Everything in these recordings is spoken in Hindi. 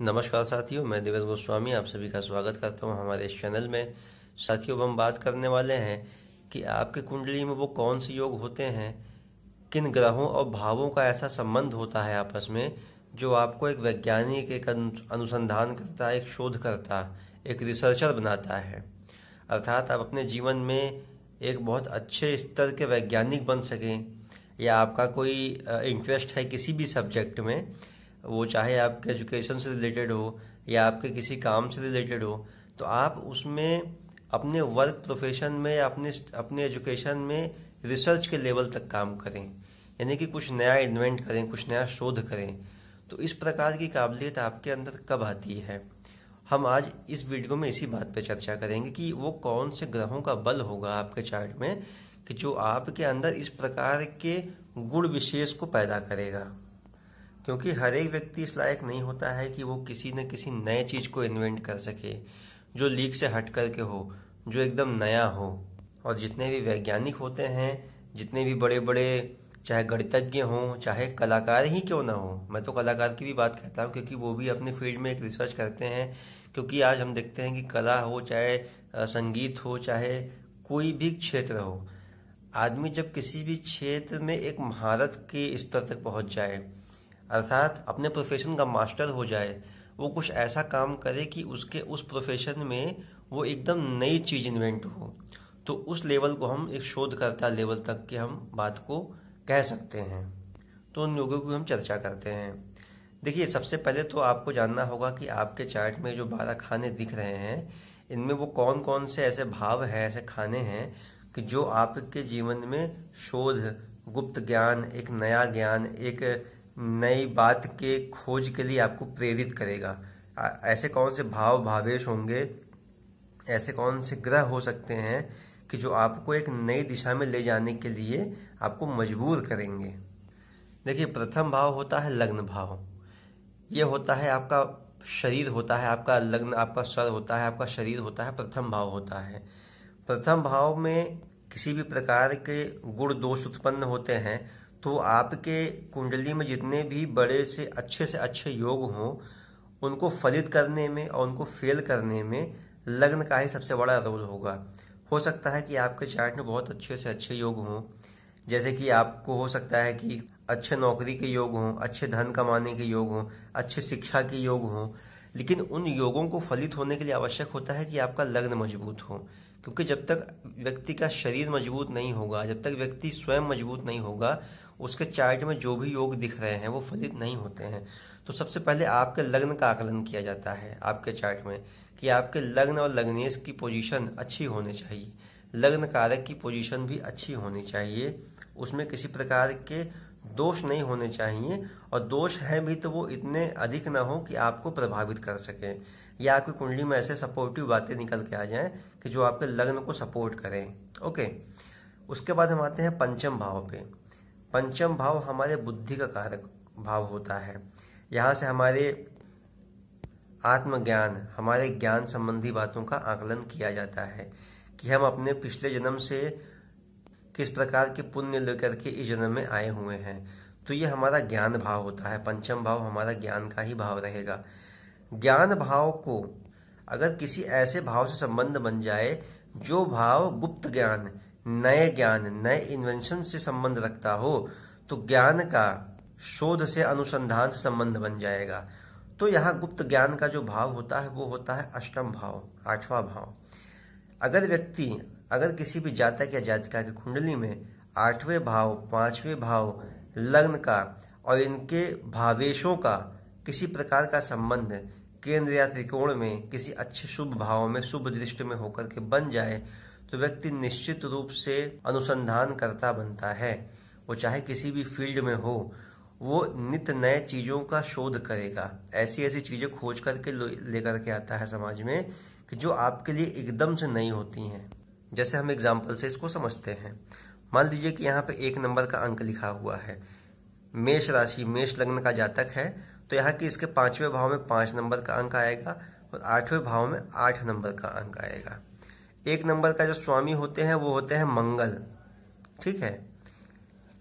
नमस्कार साथियों मैं दिवस गोस्वामी आप सभी का स्वागत करता हूं हमारे इस चैनल में साथियों हम बात करने वाले हैं कि आपकी कुंडली में वो कौन से योग होते हैं किन ग्रहों और भावों का ऐसा संबंध होता है आपस में जो आपको एक वैज्ञानिक एक अनुसंधान करता एक शोध करता एक रिसर्चर बनाता है अर्थात आप अपने जीवन में एक बहुत अच्छे स्तर के वैज्ञानिक बन सकें या आपका कोई इंटरेस्ट है किसी भी सब्जेक्ट में वो चाहे आपके एजुकेशन से रिलेटेड हो या आपके किसी काम से रिलेटेड हो तो आप उसमें अपने वर्क प्रोफेशन में अपने अपने एजुकेशन में रिसर्च के लेवल तक काम करें यानी कि कुछ नया इन्वेंट करें कुछ नया शोध करें तो इस प्रकार की काबिलियत आपके अंदर कब आती है हम आज इस वीडियो में इसी बात पर चर्चा करेंगे कि वो कौन से ग्रहों का बल होगा आपके चार्ट में कि जो आपके अंदर इस प्रकार के गुण विशेष को पैदा करेगा क्योंकि हर एक व्यक्ति इस लायक नहीं होता है कि वो किसी न किसी नए चीज़ को इन्वेंट कर सके जो लीक से हट कर के हो जो एकदम नया हो और जितने भी वैज्ञानिक होते हैं जितने भी बड़े बड़े चाहे गणितज्ञ हों चाहे कलाकार ही क्यों ना हो मैं तो कलाकार की भी बात कहता हूँ क्योंकि वो भी अपने फील्ड में एक रिसर्च करते हैं क्योंकि आज हम देखते हैं कि कला हो चाहे संगीत हो चाहे कोई भी क्षेत्र हो आदमी जब किसी भी क्षेत्र में एक महारत के स्तर तक पहुंच जाए अर्थात अपने प्रोफेशन का मास्टर हो जाए वो कुछ ऐसा काम करे कि उसके उस प्रोफेशन में वो एकदम नई चीज़ इन्वेंट हो तो उस लेवल को हम एक शोधकर्ता लेवल तक के हम बात को कह सकते हैं तो उन लोगों की हम चर्चा करते हैं देखिए सबसे पहले तो आपको जानना होगा कि आपके चार्ट में जो बारह खाने दिख रहे हैं इनमें वो कौन कौन से ऐसे भाव हैं ऐसे खाने हैं कि जो आपके जीवन में शोध गुप्त ज्ञान एक नया ज्ञान एक नई बात के खोज के लिए आपको प्रेरित करेगा ऐसे कौन से भाव भावेश होंगे ऐसे कौन से ग्रह हो सकते हैं कि जो आपको एक नई दिशा में ले जाने के लिए आपको मजबूर करेंगे देखिए प्रथम भाव होता है लग्न भाव ये होता है आपका शरीर होता है आपका लग्न आपका स्वर होता है आपका शरीर होता है प्रथम भाव होता है प्रथम भाव में किसी भी प्रकार के गुण दोष उत्पन्न होते हैं तो आपके कुंडली में जितने भी बड़े से अच्छे से अच्छे योग हों उनको फलित करने में और उनको फेल करने में लग्न का ही सबसे बड़ा रोल होगा हो सकता है कि आपके चार्ट में बहुत अच्छे से अच्छे योग हों जैसे कि आपको हो सकता है कि अच्छे नौकरी के योग हों अच्छे धन कमाने के योग हों अच्छे शिक्षा के योग हों लेकिन उन योगों को फलित होने के लिए आवश्यक होता है कि आपका लग्न मजबूत हो क्योंकि जब तक व्यक्ति का शरीर मजबूत नहीं होगा जब तक व्यक्ति स्वयं मजबूत नहीं होगा उसके चार्ट में जो भी योग दिख रहे हैं वो फलित नहीं होते हैं तो सबसे पहले आपके लग्न का आकलन किया जाता है आपके चार्ट में कि आपके लग्न और लग्नेश की पोजीशन अच्छी होनी चाहिए लग्न कारक की पोजीशन भी अच्छी होनी चाहिए उसमें किसी प्रकार के दोष नहीं होने चाहिए और दोष हैं भी तो वो इतने अधिक ना हो कि आपको प्रभावित कर सकें या आपकी कुंडली में ऐसे सपोर्टिव बातें निकल के आ जाएं कि जो आपके लग्न को सपोर्ट करें ओके उसके बाद हम आते हैं पंचम भाव पे पंचम भाव हमारे बुद्धि का कारक भाव होता है यहाँ से हमारे आत्मज्ञान हमारे ज्ञान संबंधी बातों का आकलन किया जाता है कि हम अपने पिछले जन्म से किस प्रकार के पुण्य लेकर के इस जन्म में आए हुए हैं तो ये हमारा ज्ञान भाव होता है पंचम भाव हमारा ज्ञान का ही भाव रहेगा ज्ञान भाव को अगर किसी ऐसे भाव से संबंध बन जाए जो भाव गुप्त ज्ञान नए ज्ञान नए इन्वेंशन से संबंध रखता हो तो ज्ञान का शोध से अनुसंधान से संबंध बन जाएगा तो यहाँ गुप्त ज्ञान का जो भाव होता है वो होता है अष्टम भाव आठवां भाव अगर व्यक्ति अगर किसी भी जातक या जातिका की कुंडली में आठवें भाव पांचवें भाव लग्न का और इनके भावेशों का किसी प्रकार का संबंध केंद्र या त्रिकोण में किसी अच्छे शुभ भाव में शुभ दृष्टि में होकर के बन जाए तो व्यक्ति निश्चित रूप से अनुसंधान करता बनता है वो चाहे किसी भी फील्ड में हो वो नित नए चीजों का शोध करेगा ऐसी ऐसी चीजें खोज करके लेकर के आता है समाज में कि जो आपके लिए एकदम से नई होती हैं जैसे हम एग्जाम्पल से इसको समझते हैं मान लीजिए कि यहाँ पे एक नंबर का अंक लिखा हुआ है मेष राशि मेष लग्न का जातक है तो यहाँ की इसके पांचवें भाव में पांच नंबर का अंक आएगा और आठवें भाव में आठ नंबर का अंक आएगा एक नंबर का जो स्वामी होते हैं वो होते हैं मंगल ठीक है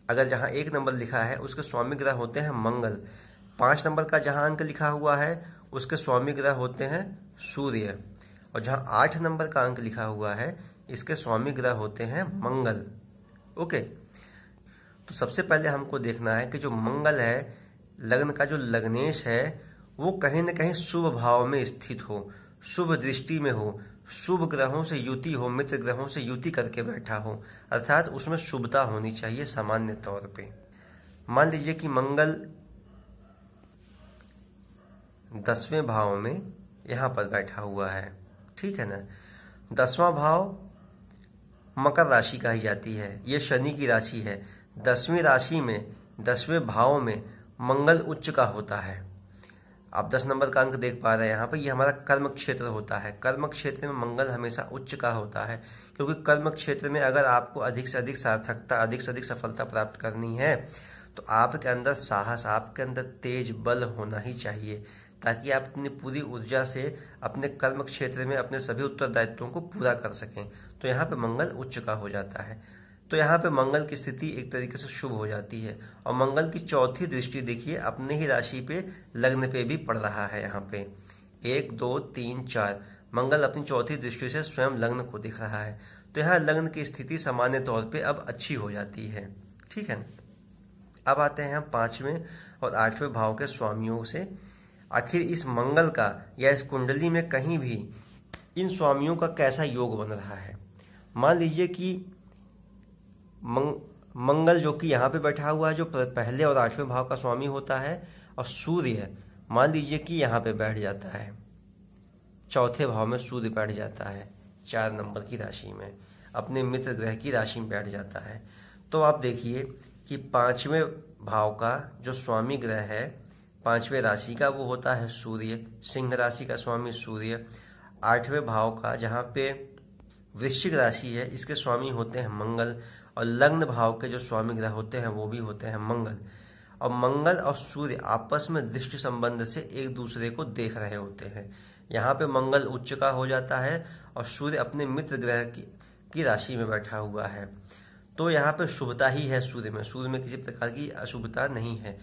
अगर जहां एक नंबर लिखा है उसके स्वामी ग्रह होते हैं मंगल पांच नंबर का जहां अंक लिखा हुआ है उसके स्वामी ग्रह होते हैं सूर्य और जहां आठ नंबर का अंक लिखा हुआ है इसके स्वामी ग्रह होते हैं मंगल ओके तो सबसे पहले हमको देखना है कि जो मंगल है लग्न का जो लग्नेश है वो कहीं ना कहीं शुभ भाव में स्थित हो शुभ दृष्टि में हो शुभ ग्रहों से युति हो मित्र ग्रहों से युति करके बैठा हो अर्थात उसमें शुभता होनी चाहिए सामान्य तौर पे मान लीजिए कि मंगल दसवें भाव में यहाँ पर बैठा हुआ है ठीक है ना दसवां भाव मकर राशि कही जाती है ये शनि की राशि है दसवीं राशि में दसवें भाव में मंगल उच्च का होता है आप दस नंबर का अंक देख पा रहे हैं यहाँ पर ये हमारा कर्म क्षेत्र होता है कर्म क्षेत्र में मंगल हमेशा उच्च का होता है क्योंकि कर्म क्षेत्र में अगर आपको अधिक से अधिक सार्थकता अधिक से अधिक सफलता प्राप्त करनी है तो आपके अंदर साहस आपके अंदर तेज बल होना ही चाहिए ताकि आप अपनी पूरी ऊर्जा से अपने कर्म क्षेत्र में अपने सभी उत्तरदायित्वों को पूरा कर सकें तो यहाँ पे मंगल उच्च का हो जाता है तो यहाँ पे मंगल की स्थिति एक तरीके से शुभ हो जाती है और मंगल की चौथी दृष्टि देखिए अपने ही राशि पे लग्न पे भी पड़ रहा है यहाँ पे एक दो तीन चार मंगल अपनी चौथी दृष्टि से स्वयं लग्न को दिख रहा है तो यहाँ लग्न की स्थिति सामान्य तौर पे अब अच्छी हो जाती है ठीक है अब आते हैं हम पांचवें और आठवें भाव के स्वामियों से आखिर इस मंगल का या इस कुंडली में कहीं भी इन स्वामियों का कैसा योग बन रहा है मान लीजिए कि मंग, मंगल जो कि यहाँ पे बैठा हुआ है जो पहले और आठवें भाव का स्वामी होता है और सूर्य मान लीजिए कि यहाँ पे बैठ जाता है चौथे भाव में सूर्य बैठ जाता है चार नंबर की राशि में अपने मित्र ग्रह की राशि में बैठ जाता है तो आप देखिए कि पांचवें भाव का जो स्वामी ग्रह है पांचवें राशि का वो होता है सूर्य सिंह राशि का स्वामी सूर्य आठवें भाव का जहाँ पे वृश्चिक राशि है इसके स्वामी होते हैं मंगल और लग्न भाव के जो स्वामी ग्रह होते हैं वो भी होते हैं मंगल और मंगल और सूर्य आपस में दृष्टि संबंध से एक दूसरे को देख रहे होते हैं यहाँ पे मंगल उच्च का हो जाता है और सूर्य अपने मित्र ग्रह की, की राशि में बैठा हुआ है तो यहाँ पे शुभता ही है सूर्य में सूर्य में किसी प्रकार की अशुभता नहीं है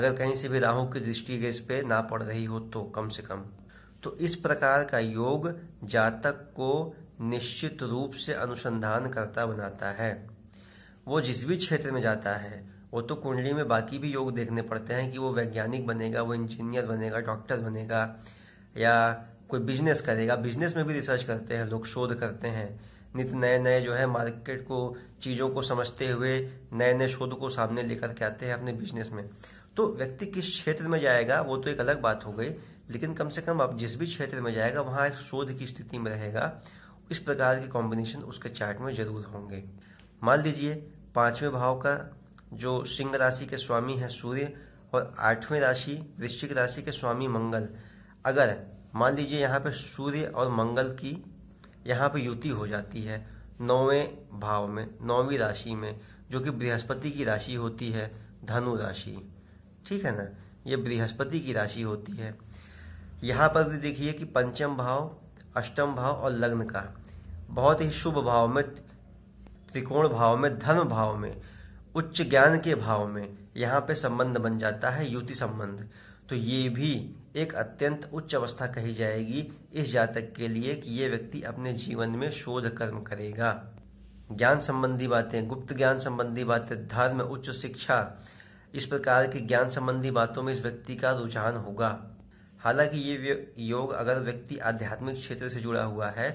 अगर कहीं से भी राहु की दृष्टि इस पे ना पड़ रही हो तो कम से कम तो इस प्रकार का योग जातक को निश्चित रूप से अनुसंधान करता बनाता है वो जिस भी क्षेत्र में जाता है वो तो कुंडली में बाकी भी योग देखने पड़ते हैं कि वो वैज्ञानिक बनेगा वो इंजीनियर बनेगा डॉक्टर बनेगा या कोई बिजनेस करेगा बिजनेस में भी रिसर्च करते हैं लोग शोध करते हैं नित नए नए जो है मार्केट को चीज़ों को समझते हुए नए नए शोध को सामने लेकर के आते हैं अपने बिजनेस में तो व्यक्ति किस क्षेत्र में जाएगा वो तो एक अलग बात हो गई लेकिन कम से कम आप जिस भी क्षेत्र में जाएगा वहां एक शोध की स्थिति में रहेगा इस प्रकार के कॉम्बिनेशन उसके चार्ट में जरूर होंगे मान लीजिए पांचवें भाव का जो सिंह राशि के स्वामी है सूर्य और आठवें राशि वृश्चिक राशि के स्वामी मंगल अगर मान लीजिए यहाँ पे सूर्य और मंगल की यहाँ पे युति हो जाती है नौवें भाव में नौवीं राशि में जो कि बृहस्पति की राशि होती है धनु राशि ठीक है ना ये बृहस्पति की राशि होती है यहाँ पर भी देखिए कि पंचम भाव अष्टम भाव और लग्न का बहुत ही शुभ भाव में त्रिकोण भाव में धर्म भाव में उच्च ज्ञान के भाव में यहाँ पे संबंध बन जाता है युति संबंध तो ये भी एक अत्यंत उच्च अवस्था कही जाएगी इस जातक के लिए कि ये व्यक्ति अपने जीवन में शोध कर्म करेगा ज्ञान संबंधी बातें गुप्त ज्ञान संबंधी बातें धर्म उच्च शिक्षा इस प्रकार की ज्ञान संबंधी बातों में इस व्यक्ति का रुझान होगा हालांकि ये योग अगर व्यक्ति आध्यात्मिक क्षेत्र से जुड़ा हुआ है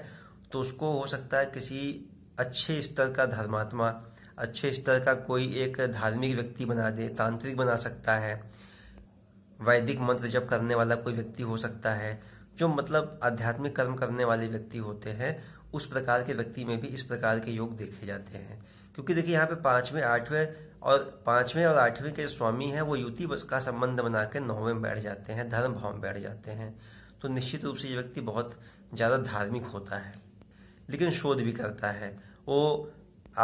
तो उसको हो सकता है किसी अच्छे स्तर का धर्मात्मा अच्छे स्तर का कोई एक धार्मिक व्यक्ति बना दे तांत्रिक बना सकता है वैदिक मंत्र जप करने वाला कोई व्यक्ति हो सकता है जो मतलब आध्यात्मिक कर्म करने वाले व्यक्ति होते हैं उस प्रकार के व्यक्ति में भी इस प्रकार के योग देखे जाते हैं क्योंकि देखिए यहाँ पे पांचवें आठवें और पांचवें और आठवें के स्वामी हैं वो युति बस का संबंध बना के नौवें में बैठ जाते हैं धर्म भाव में बैठ जाते हैं तो निश्चित रूप से ये व्यक्ति बहुत ज़्यादा धार्मिक होता है लेकिन शोध भी करता है वो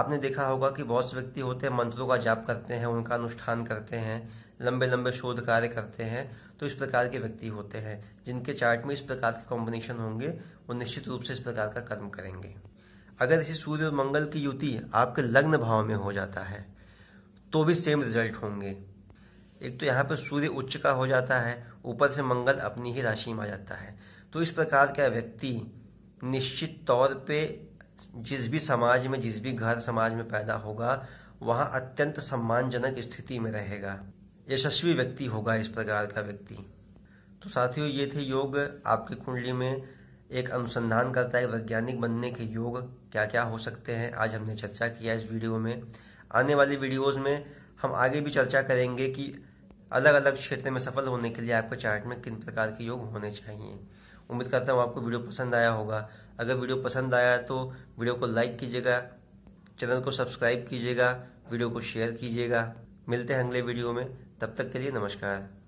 आपने देखा होगा कि बहुत से व्यक्ति होते हैं मंत्रों का जाप करते हैं उनका अनुष्ठान करते हैं लंबे लंबे शोध कार्य करते हैं तो इस प्रकार के व्यक्ति होते हैं जिनके चार्ट में इस प्रकार के कॉम्बिनेशन होंगे वो निश्चित रूप से इस प्रकार का कर्म करेंगे अगर इसी सूर्य और मंगल की युति आपके लग्न भाव में हो जाता है तो भी सेम रिजल्ट होंगे एक तो यहाँ पर सूर्य उच्च का हो जाता है ऊपर से मंगल अपनी ही राशि में आ जाता है तो इस प्रकार का व्यक्ति निश्चित तौर पे जिस भी समाज में जिस भी घर समाज में पैदा होगा वहां अत्यंत सम्मानजनक स्थिति में रहेगा यशस्वी व्यक्ति होगा इस प्रकार का व्यक्ति तो साथियों ये थे योग आपकी कुंडली में एक अनुसंधान करता है वैज्ञानिक बनने के योग क्या क्या हो सकते हैं आज हमने चर्चा किया इस वीडियो में आने वाली वीडियोस में हम आगे भी चर्चा करेंगे कि अलग अलग क्षेत्र में सफल होने के लिए आपके चार्ट में किन प्रकार के योग होने चाहिए उम्मीद करता हूँ आपको वीडियो पसंद आया होगा अगर वीडियो पसंद आया तो वीडियो को लाइक कीजिएगा चैनल को सब्सक्राइब कीजिएगा वीडियो को शेयर कीजिएगा मिलते हैं अगले वीडियो में तब तक के लिए नमस्कार